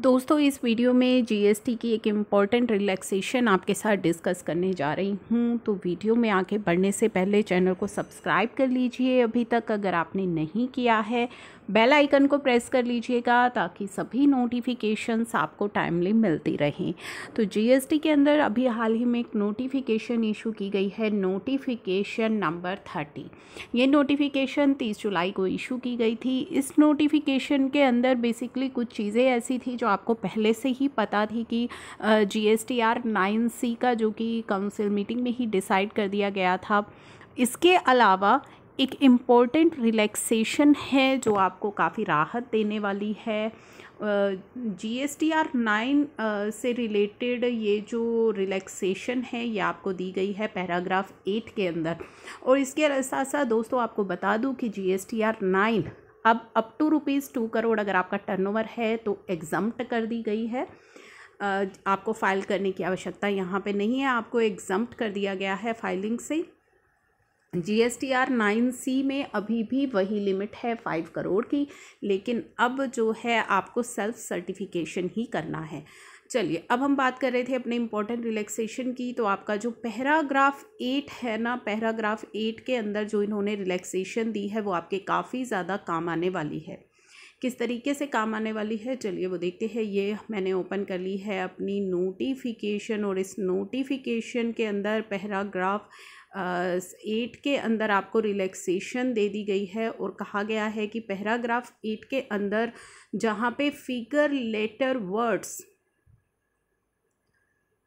दोस्तों इस वीडियो में जीएसटी की एक इम्पॉर्टेंट रिलैक्सेशन आपके साथ डिस्कस करने जा रही हूँ तो वीडियो में आगे बढ़ने से पहले चैनल को सब्सक्राइब कर लीजिए अभी तक अगर आपने नहीं किया है बेल आइकन को प्रेस कर लीजिएगा ताकि सभी नोटिफिकेशंस आपको टाइमली मिलती रहें तो जीएसटी के अंदर अभी हाल ही में एक नोटिफिकेशन इशू की गई है नोटिफिकेशन नंबर थर्टी ये नोटिफिकेशन तीस जुलाई को इशू की गई थी इस नोटिफिकेशन के अंदर बेसिकली कुछ चीज़ें ऐसी थी जो आपको पहले से ही पता थी कि G S T R nine C का जो कि काउंसिल मीटिंग में ही डिसाइड कर दिया गया था इसके अलावा एक इम्पॉर्टेंट रिलैक्सेशन है जो आपको काफ़ी राहत देने वाली है G S T R nine से रिलेटेड ये जो रिलैक्सेशन है ये आपको दी गई है पैराग्राफ एट के अंदर और इसके साथ साथ दोस्तों आपको बता दूं कि G S T R nine अब up to rupees two crore अगर आपका टर्नओवर है तो एग्जम्प्ट कर दी गई है आपको फाइल करने की आवश्यकता यहाँ पे नहीं है आपको एग्जम्प्ट कर दिया गया है फाइलिंग से G S T R nine C में अभी भी वही लिमिट है फाइव करोड़ की लेकिन अब जो है आपको सेल्फ सर्टिफिकेशन ही करना है चलिए अब हम बात कर रहे थे अपने इम्पोर्टेंट रिलैक्सेशन की तो आपका जो पैराग्राफ एट है ना पैराग्राफ एट के अंदर जो इन्होंने रिलैक्सेशन दी है वो आपके काफ़ी ज़्यादा काम आने वाली है किस तरीके से काम आने वाली है चलिए वो देखते हैं ये मैंने ओपन कर ली है अपनी नोटिफिकेशन और इस नोटिफिकेशन के अंदर पैराग्राफ एट के अंदर आपको रिलैक्सेशन दे दी गई है और कहा गया है कि पैराग्राफ एट के अंदर जहाँ पे फिगर लेटर वर्ड्स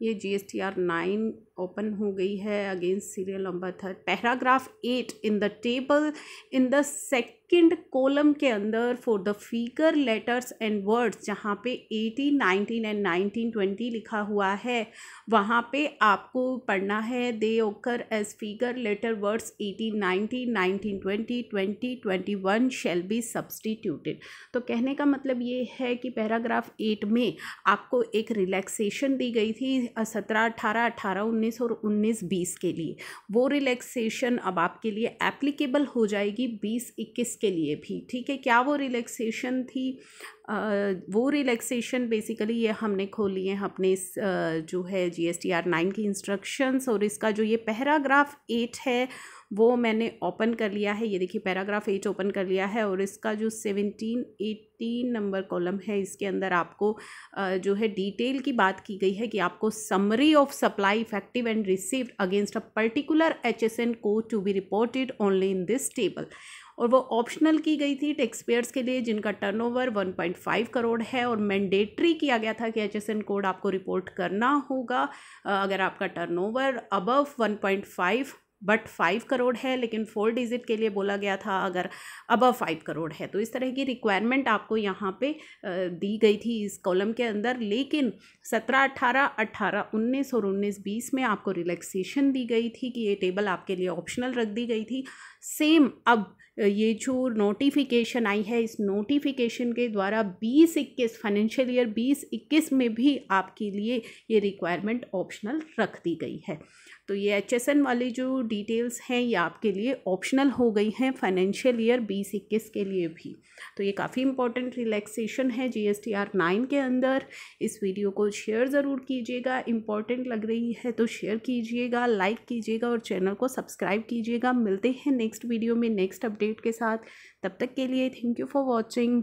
ये G S T R nine open हो गई है against serial number third paragraph eight in the table in the second column के अंदर for the figure letters and words जहाँ पे eighteen nineteen and nineteen twenty लिखा हुआ है वहाँ पे आपको पढ़ना है they occur as figure letter words eighteen nineteen nineteen twenty twenty twenty one shall be substituted तो कहने का मतलब ये है कि पैराग्राफ एट में आपको एक रिलैक्सेशन दी गई थी सत्रह अठारह अठारह उन्नीस और उन्नीस बीस के लिए वो रिलैक्सेशन अब आपके लिए एप्लीकेबल हो जाएगी बीस इक्कीस के लिए भी ठीक है क्या वो रिलैक्सेशन थी वो रिलैक्सेशन बेसिकली ये हमने खोली है अपने इस जो है G S T R nine की इंस्ट्रक्शंस और इसका जो ये पैराग्राफ एट है वो मैंने ओपन कर लिया है ये देखिए पैराग्राफ एट ओपन कर लिया है और इसका जो सेवनटीन एटीन नंबर कॉलम है इसके अंदर आपको जो है डिटेल की बात की गई है कि आपको summary of supply effective and received against a particular H S N को to be reported only in this table और वो ऑप्शनल की गई थी टैक्सपेयर्स के लिए जिनका टर्न ओवर करोड़ है और मैंडेटरी किया गया था कि एच कोड आपको रिपोर्ट करना होगा अगर आपका turn over above 1.5 but five crore है लेकिन फोर डिजिट के लिए बोला गया था अगर अबव फाइव करोड़ है तो इस तरह की रिक्वायरमेंट आपको यहाँ पे दी गई थी इस कॉलम के अंदर लेकिन सत्रह अट्ठारह अट्ठारह उन्नीस और उन्नीस बीस में आपको रिलैक्सेशन दी गई थी कि ये टेबल आपके लिए ऑप्शनल रख दी गई थी सेम अब ये जो नोटिफिकेशन आई है इस नोटिफिकेशन के द्वारा बीस इक्कीस फाइनेंशियल ईयर बीस इक्कीस में भी आपके लिए ये रिक्वायरमेंट ऑप्शनल रख दी गई है तो ये एच एस एन वाली जो डिटेल्स हैं ये आपके लिए ऑप्शनल हो गई हैं फाइनेंशियल ईयर बीस इक्कीस के लिए भी तो ये काफ़ी इंपॉर्टेंट रिलैक्सेशन है G S T R nine के अंदर इस वीडियो को शेयर ज़रूर कीजिएगा इंपॉर्टेंट लग रही है तो शेयर कीजिएगा लाइक कीजिएगा और चैनल को सब्सक्राइब कीजिएगा मिलते हैं नेक्स्ट वीडियो में नेक्स्ट अपडेट अपडेट के साथ तब तक के लिए थैंक यू फॉर वॉचिंग